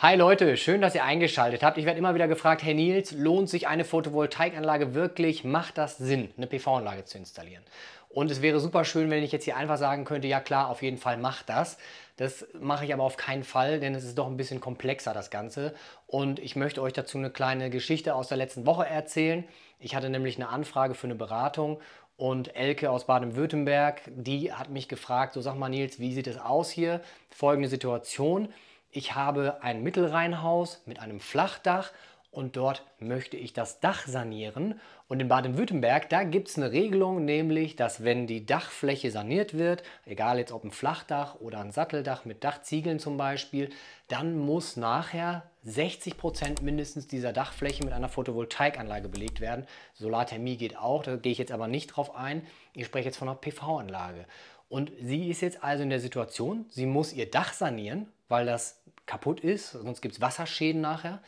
Hi Leute, schön, dass ihr eingeschaltet habt. Ich werde immer wieder gefragt, Herr Nils, lohnt sich eine Photovoltaikanlage wirklich? Macht das Sinn, eine PV-Anlage zu installieren? Und es wäre super schön, wenn ich jetzt hier einfach sagen könnte, ja klar, auf jeden Fall macht das. Das mache ich aber auf keinen Fall, denn es ist doch ein bisschen komplexer, das Ganze. Und ich möchte euch dazu eine kleine Geschichte aus der letzten Woche erzählen. Ich hatte nämlich eine Anfrage für eine Beratung und Elke aus Baden-Württemberg, die hat mich gefragt, so sag mal Nils, wie sieht es aus hier? Folgende Situation ich habe ein Mittelrheinhaus mit einem Flachdach und dort möchte ich das Dach sanieren. Und in Baden-Württemberg, da gibt es eine Regelung, nämlich, dass wenn die Dachfläche saniert wird, egal jetzt ob ein Flachdach oder ein Satteldach mit Dachziegeln zum Beispiel, dann muss nachher 60% Prozent mindestens dieser Dachfläche mit einer Photovoltaikanlage belegt werden. Solarthermie geht auch, da gehe ich jetzt aber nicht drauf ein. Ich spreche jetzt von einer PV-Anlage. Und sie ist jetzt also in der Situation, sie muss ihr Dach sanieren, weil das kaputt ist, sonst gibt es Wasserschäden nachher.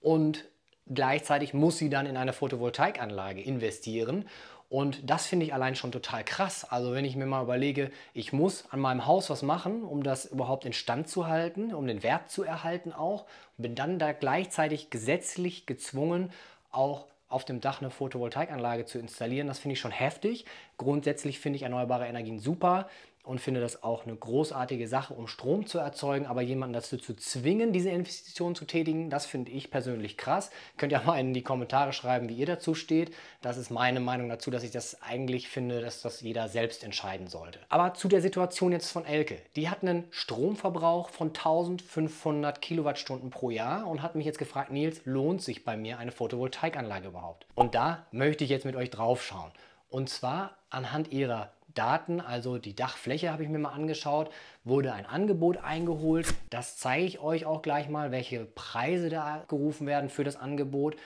Und gleichzeitig muss sie dann in eine Photovoltaikanlage investieren. Und das finde ich allein schon total krass. Also wenn ich mir mal überlege, ich muss an meinem Haus was machen, um das überhaupt in Stand zu halten, um den Wert zu erhalten auch, und bin dann da gleichzeitig gesetzlich gezwungen, auch auf dem Dach eine Photovoltaikanlage zu installieren. Das finde ich schon heftig. Grundsätzlich finde ich erneuerbare Energien super und finde das auch eine großartige Sache, um Strom zu erzeugen, aber jemanden dazu zu zwingen, diese Investition zu tätigen, das finde ich persönlich krass. Könnt ihr mal in die Kommentare schreiben, wie ihr dazu steht. Das ist meine Meinung dazu, dass ich das eigentlich finde, dass das jeder selbst entscheiden sollte. Aber zu der Situation jetzt von Elke. Die hat einen Stromverbrauch von 1500 Kilowattstunden pro Jahr und hat mich jetzt gefragt, Nils, lohnt sich bei mir eine Photovoltaikanlage überhaupt? Und da möchte ich jetzt mit euch drauf schauen. Und zwar anhand ihrer Daten, also die Dachfläche habe ich mir mal angeschaut, wurde ein Angebot eingeholt. Das zeige ich euch auch gleich mal, welche Preise da gerufen werden für das Angebot.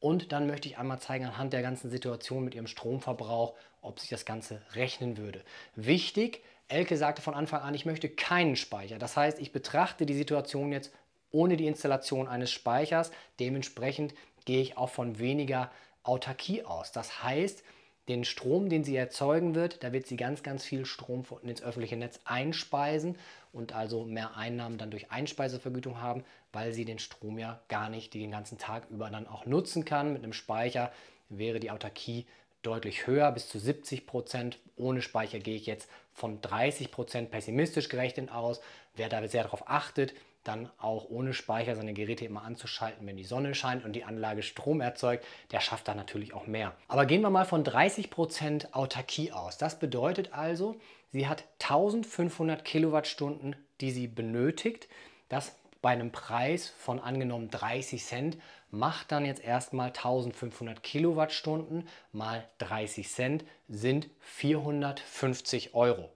Und dann möchte ich einmal zeigen, anhand der ganzen Situation mit ihrem Stromverbrauch, ob sich das Ganze rechnen würde. Wichtig, Elke sagte von Anfang an, ich möchte keinen Speicher. Das heißt, ich betrachte die Situation jetzt ohne die Installation eines Speichers. Dementsprechend gehe ich auch von weniger Autarkie aus. Das heißt, den Strom, den sie erzeugen wird, da wird sie ganz, ganz viel Strom ins öffentliche Netz einspeisen und also mehr Einnahmen dann durch Einspeisevergütung haben, weil sie den Strom ja gar nicht den ganzen Tag über dann auch nutzen kann. Mit einem Speicher wäre die Autarkie deutlich höher, bis zu 70 Prozent. Ohne Speicher gehe ich jetzt von 30 Prozent pessimistisch gerechnet aus. Wer da sehr darauf achtet, dann auch ohne Speicher seine Geräte immer anzuschalten, wenn die Sonne scheint und die Anlage Strom erzeugt, der schafft da natürlich auch mehr. Aber gehen wir mal von 30% Prozent Autarkie aus. Das bedeutet also, sie hat 1500 Kilowattstunden, die sie benötigt. Das bei einem Preis von angenommen 30 Cent macht dann jetzt erstmal 1500 Kilowattstunden mal 30 Cent sind 450 Euro.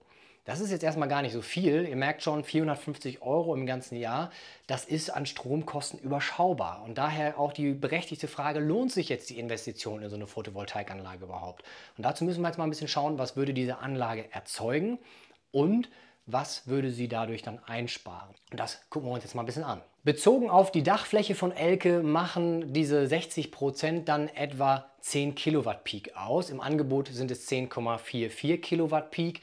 Das ist jetzt erstmal gar nicht so viel. Ihr merkt schon, 450 Euro im ganzen Jahr, das ist an Stromkosten überschaubar. Und daher auch die berechtigte Frage, lohnt sich jetzt die Investition in so eine Photovoltaikanlage überhaupt? Und dazu müssen wir jetzt mal ein bisschen schauen, was würde diese Anlage erzeugen und was würde sie dadurch dann einsparen? Und das gucken wir uns jetzt mal ein bisschen an. Bezogen auf die Dachfläche von Elke machen diese 60% Prozent dann etwa 10 Kilowatt Peak aus. Im Angebot sind es 10,44 Kilowatt Peak.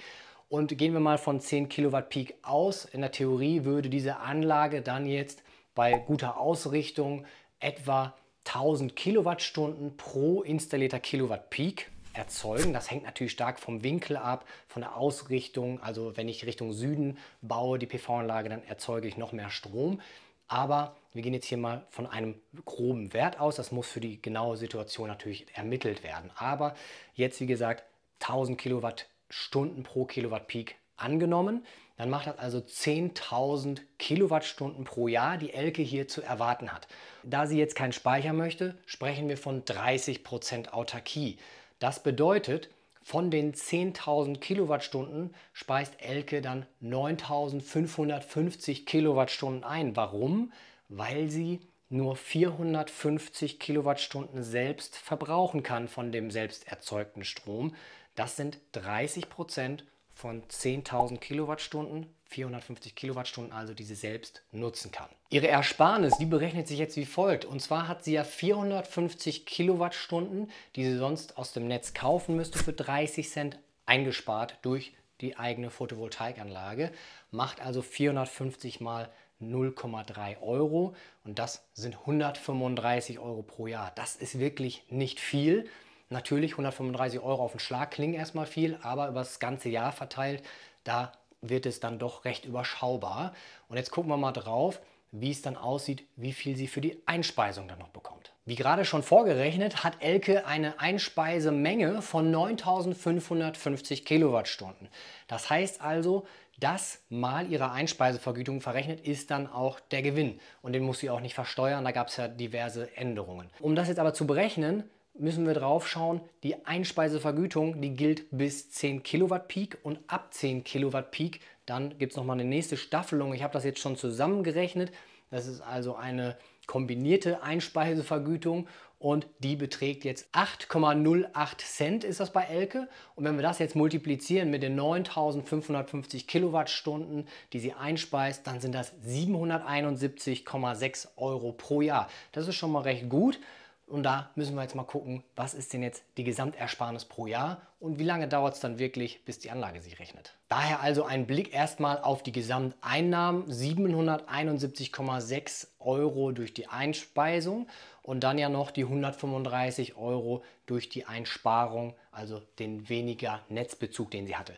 Und gehen wir mal von 10 Kilowatt Peak aus. In der Theorie würde diese Anlage dann jetzt bei guter Ausrichtung etwa 1000 Kilowattstunden pro installierter Kilowatt Peak erzeugen. Das hängt natürlich stark vom Winkel ab, von der Ausrichtung. Also wenn ich Richtung Süden baue, die PV-Anlage, dann erzeuge ich noch mehr Strom. Aber wir gehen jetzt hier mal von einem groben Wert aus. Das muss für die genaue Situation natürlich ermittelt werden. Aber jetzt, wie gesagt, 1000 Kilowatt Stunden pro Kilowatt Peak angenommen. Dann macht das also 10.000 Kilowattstunden pro Jahr, die Elke hier zu erwarten hat. Da sie jetzt keinen Speicher möchte, sprechen wir von 30% Prozent Autarkie. Das bedeutet, von den 10.000 Kilowattstunden speist Elke dann 9.550 Kilowattstunden ein. Warum? Weil sie nur 450 Kilowattstunden selbst verbrauchen kann von dem selbst erzeugten Strom. Das sind 30 Prozent von 10.000 Kilowattstunden, 450 Kilowattstunden also, die sie selbst nutzen kann. Ihre Ersparnis, die berechnet sich jetzt wie folgt. Und zwar hat sie ja 450 Kilowattstunden, die sie sonst aus dem Netz kaufen müsste, für 30 Cent eingespart durch die eigene Photovoltaikanlage. Macht also 450 mal 0,3 Euro und das sind 135 Euro pro Jahr. Das ist wirklich nicht viel. Natürlich 135 Euro auf den Schlag klingen erstmal viel, aber über das ganze Jahr verteilt, da wird es dann doch recht überschaubar. Und jetzt gucken wir mal drauf, wie es dann aussieht, wie viel sie für die Einspeisung dann noch bekommt. Wie gerade schon vorgerechnet, hat Elke eine Einspeisemenge von 9550 Kilowattstunden. Das heißt also, das mal ihre Einspeisevergütung verrechnet, ist dann auch der Gewinn. Und den muss sie auch nicht versteuern, da gab es ja diverse Änderungen. Um das jetzt aber zu berechnen, müssen wir drauf schauen, die Einspeisevergütung, die gilt bis 10 Kilowatt Peak und ab 10 Kilowatt Peak, dann gibt es nochmal eine nächste Staffelung. Ich habe das jetzt schon zusammengerechnet. Das ist also eine kombinierte Einspeisevergütung und die beträgt jetzt 8,08 Cent ist das bei Elke. Und wenn wir das jetzt multiplizieren mit den 9550 Kilowattstunden, die sie einspeist, dann sind das 771,6 Euro pro Jahr. Das ist schon mal recht gut. Und da müssen wir jetzt mal gucken, was ist denn jetzt die Gesamtersparnis pro Jahr und wie lange dauert es dann wirklich, bis die Anlage sich rechnet. Daher also ein Blick erstmal auf die Gesamteinnahmen, 771,6 Euro durch die Einspeisung und dann ja noch die 135 Euro durch die Einsparung, also den weniger Netzbezug, den sie hatte.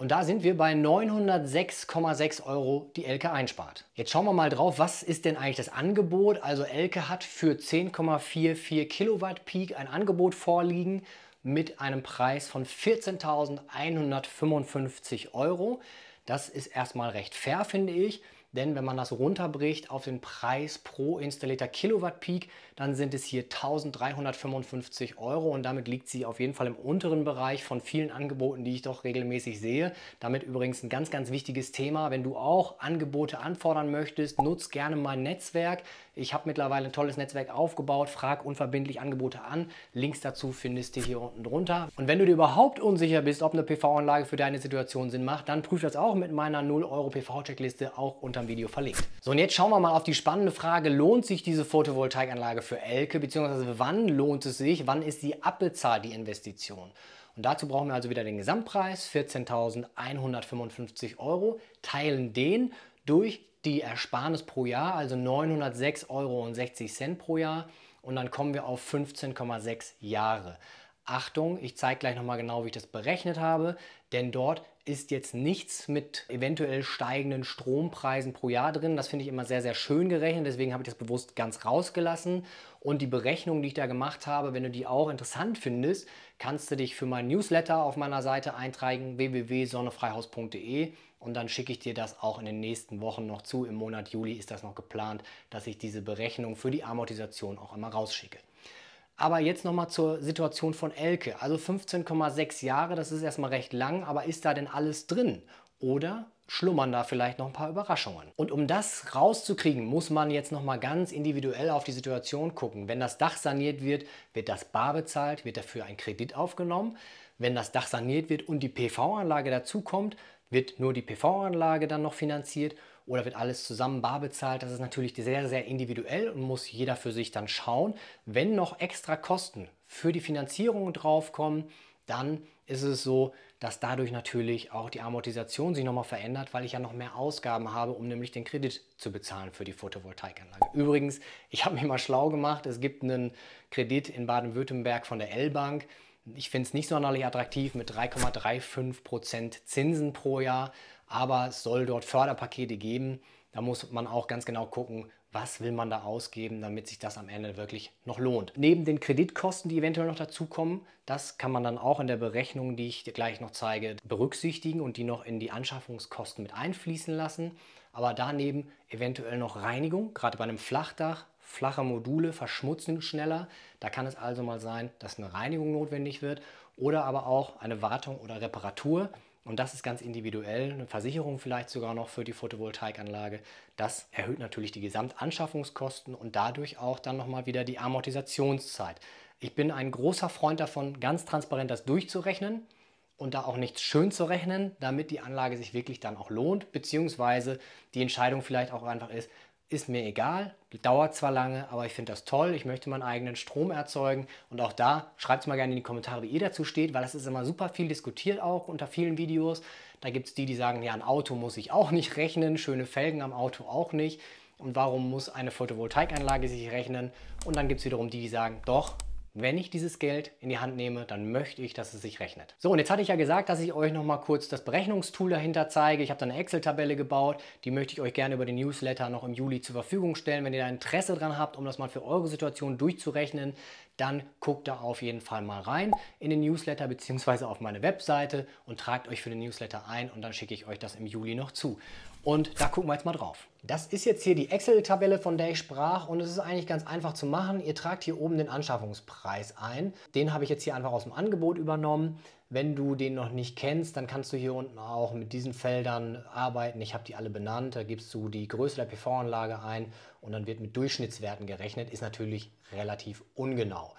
Und da sind wir bei 906,6 Euro, die Elke einspart. Jetzt schauen wir mal drauf, was ist denn eigentlich das Angebot? Also Elke hat für 10,44 Kilowatt Peak ein Angebot vorliegen mit einem Preis von 14.155 Euro. Das ist erstmal recht fair, finde ich. Denn wenn man das runterbricht auf den Preis pro installierter Kilowatt Peak, dann sind es hier 1355 Euro und damit liegt sie auf jeden Fall im unteren Bereich von vielen Angeboten, die ich doch regelmäßig sehe. Damit übrigens ein ganz, ganz wichtiges Thema. Wenn du auch Angebote anfordern möchtest, nutz gerne mein Netzwerk. Ich habe mittlerweile ein tolles Netzwerk aufgebaut. Frag unverbindlich Angebote an. Links dazu findest du hier unten drunter. Und wenn du dir überhaupt unsicher bist, ob eine PV-Anlage für deine Situation Sinn macht, dann prüf das auch mit meiner 0 Euro PV-Checkliste auch unter unterm Video verlinkt. So, und jetzt schauen wir mal auf die spannende Frage, lohnt sich diese Photovoltaikanlage für Elke, beziehungsweise wann lohnt es sich, wann ist sie abbezahlt, die Investition? Und dazu brauchen wir also wieder den Gesamtpreis, 14.155 Euro, teilen den durch die Ersparnis pro Jahr, also 906,60 Euro pro Jahr und dann kommen wir auf 15,6 Jahre. Achtung, ich zeige gleich nochmal genau, wie ich das berechnet habe, denn dort ist jetzt nichts mit eventuell steigenden Strompreisen pro Jahr drin. Das finde ich immer sehr, sehr schön gerechnet. Deswegen habe ich das bewusst ganz rausgelassen. Und die Berechnung, die ich da gemacht habe, wenn du die auch interessant findest, kannst du dich für mein Newsletter auf meiner Seite eintragen, www.sonnefreihaus.de. Und dann schicke ich dir das auch in den nächsten Wochen noch zu. Im Monat Juli ist das noch geplant, dass ich diese Berechnung für die Amortisation auch immer rausschicke. Aber jetzt nochmal zur Situation von Elke. Also 15,6 Jahre, das ist erstmal recht lang, aber ist da denn alles drin? Oder schlummern da vielleicht noch ein paar Überraschungen. Und um das rauszukriegen, muss man jetzt nochmal ganz individuell auf die Situation gucken. Wenn das Dach saniert wird, wird das bar bezahlt, wird dafür ein Kredit aufgenommen. Wenn das Dach saniert wird und die PV-Anlage dazukommt, wird nur die PV-Anlage dann noch finanziert oder wird alles zusammen bar bezahlt? Das ist natürlich sehr, sehr individuell und muss jeder für sich dann schauen. Wenn noch extra Kosten für die Finanzierung draufkommen, dann ist es so, dass dadurch natürlich auch die Amortisation sich nochmal verändert, weil ich ja noch mehr Ausgaben habe, um nämlich den Kredit zu bezahlen für die Photovoltaikanlage. Übrigens, ich habe mich mal schlau gemacht, es gibt einen Kredit in Baden-Württemberg von der L-Bank. Ich finde es nicht sonderlich attraktiv mit 3,35% Prozent Zinsen pro Jahr aber es soll dort Förderpakete geben. Da muss man auch ganz genau gucken, was will man da ausgeben, damit sich das am Ende wirklich noch lohnt. Neben den Kreditkosten, die eventuell noch dazukommen, das kann man dann auch in der Berechnung, die ich dir gleich noch zeige, berücksichtigen und die noch in die Anschaffungskosten mit einfließen lassen. Aber daneben eventuell noch Reinigung, gerade bei einem Flachdach. Flache Module verschmutzen schneller. Da kann es also mal sein, dass eine Reinigung notwendig wird oder aber auch eine Wartung oder Reparatur. Und das ist ganz individuell, eine Versicherung vielleicht sogar noch für die Photovoltaikanlage. Das erhöht natürlich die Gesamtanschaffungskosten und dadurch auch dann nochmal wieder die Amortisationszeit. Ich bin ein großer Freund davon, ganz transparent das durchzurechnen und da auch nichts schön zu rechnen, damit die Anlage sich wirklich dann auch lohnt, beziehungsweise die Entscheidung vielleicht auch einfach ist, ist mir egal, dauert zwar lange, aber ich finde das toll, ich möchte meinen eigenen Strom erzeugen und auch da schreibt es mal gerne in die Kommentare, wie ihr dazu steht, weil das ist immer super viel diskutiert auch unter vielen Videos. Da gibt es die, die sagen, ja, ein Auto muss ich auch nicht rechnen, schöne Felgen am Auto auch nicht und warum muss eine Photovoltaikanlage sich rechnen und dann gibt es wiederum die, die sagen, doch, wenn ich dieses Geld in die Hand nehme, dann möchte ich, dass es sich rechnet. So, und jetzt hatte ich ja gesagt, dass ich euch nochmal kurz das Berechnungstool dahinter zeige. Ich habe da eine Excel-Tabelle gebaut. Die möchte ich euch gerne über den Newsletter noch im Juli zur Verfügung stellen. Wenn ihr da Interesse dran habt, um das mal für eure Situation durchzurechnen, dann guckt da auf jeden Fall mal rein in den Newsletter bzw. auf meine Webseite und tragt euch für den Newsletter ein und dann schicke ich euch das im Juli noch zu. Und da gucken wir jetzt mal drauf. Das ist jetzt hier die Excel-Tabelle, von der ich sprach und es ist eigentlich ganz einfach zu machen. Ihr tragt hier oben den Anschaffungspreis ein. Den habe ich jetzt hier einfach aus dem Angebot übernommen. Wenn du den noch nicht kennst, dann kannst du hier unten auch mit diesen Feldern arbeiten. Ich habe die alle benannt. Da gibst du die Größe der PV-Anlage ein und dann wird mit Durchschnittswerten gerechnet. Ist natürlich relativ ungenau.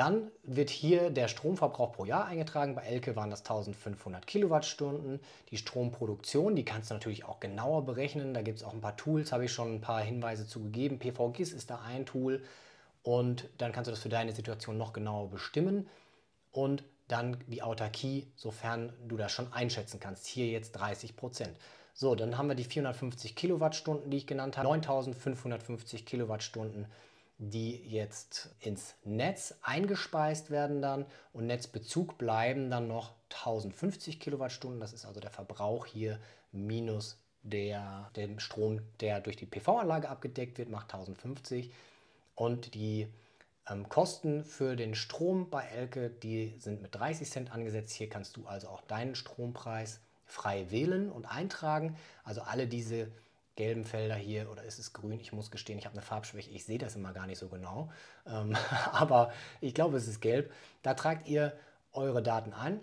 Dann wird hier der Stromverbrauch pro Jahr eingetragen. Bei Elke waren das 1500 Kilowattstunden. Die Stromproduktion, die kannst du natürlich auch genauer berechnen. Da gibt es auch ein paar Tools, habe ich schon ein paar Hinweise zu gegeben. PVGIS ist da ein Tool. Und dann kannst du das für deine Situation noch genauer bestimmen. Und dann die Autarkie, sofern du das schon einschätzen kannst. Hier jetzt 30 Prozent. So, dann haben wir die 450 Kilowattstunden, die ich genannt habe. 9550 Kilowattstunden die jetzt ins Netz eingespeist werden dann und Netzbezug bleiben dann noch 1050 Kilowattstunden. Das ist also der Verbrauch hier minus der, den Strom, der durch die PV-Anlage abgedeckt wird, macht 1050. Und die ähm, Kosten für den Strom bei Elke, die sind mit 30 Cent angesetzt. Hier kannst du also auch deinen Strompreis frei wählen und eintragen. Also alle diese gelben Felder hier oder ist es grün? Ich muss gestehen, ich habe eine Farbschwäche, ich sehe das immer gar nicht so genau, ähm, aber ich glaube, es ist gelb. Da tragt ihr eure Daten ein,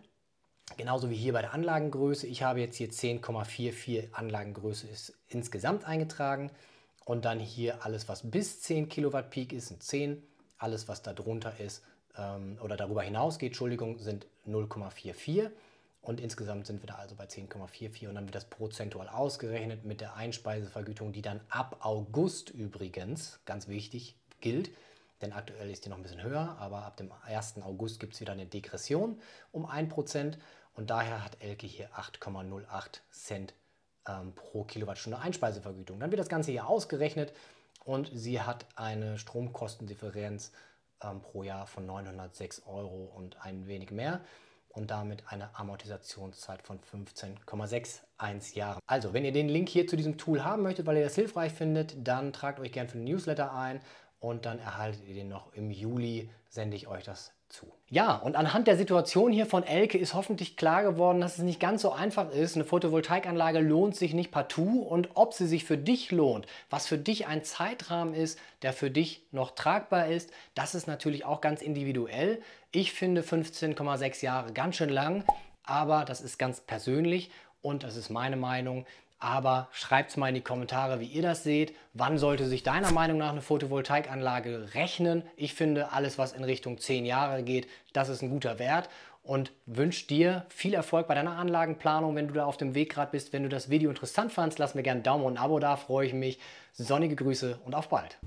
genauso wie hier bei der Anlagengröße. Ich habe jetzt hier 10,44 Anlagengröße ist insgesamt eingetragen und dann hier alles, was bis 10 Kilowatt Peak ist, sind 10, alles, was darunter ist ähm, oder darüber hinaus geht, Entschuldigung, sind 0,44 und insgesamt sind wir da also bei 10,44 und dann wird das prozentual ausgerechnet mit der Einspeisevergütung, die dann ab August übrigens, ganz wichtig, gilt. Denn aktuell ist die noch ein bisschen höher, aber ab dem 1. August gibt es wieder eine Degression um 1% und daher hat Elke hier 8,08 Cent ähm, pro Kilowattstunde Einspeisevergütung. Dann wird das Ganze hier ausgerechnet und sie hat eine Stromkostendifferenz ähm, pro Jahr von 906 Euro und ein wenig mehr und damit eine Amortisationszeit von 15,61 Jahren. Also, wenn ihr den Link hier zu diesem Tool haben möchtet, weil ihr das hilfreich findet, dann tragt euch gerne für den Newsletter ein und dann erhaltet ihr den noch im Juli, sende ich euch das zu. Ja, und anhand der Situation hier von Elke ist hoffentlich klar geworden, dass es nicht ganz so einfach ist. Eine Photovoltaikanlage lohnt sich nicht partout und ob sie sich für dich lohnt, was für dich ein Zeitrahmen ist, der für dich noch tragbar ist, das ist natürlich auch ganz individuell. Ich finde 15,6 Jahre ganz schön lang, aber das ist ganz persönlich und das ist meine Meinung aber schreibt es mal in die Kommentare, wie ihr das seht. Wann sollte sich deiner Meinung nach eine Photovoltaikanlage rechnen? Ich finde, alles, was in Richtung 10 Jahre geht, das ist ein guter Wert und wünsche dir viel Erfolg bei deiner Anlagenplanung, wenn du da auf dem Weg gerade bist. Wenn du das Video interessant fandst, lass mir gerne einen Daumen und ein Abo da, freue ich mich. Sonnige Grüße und auf bald.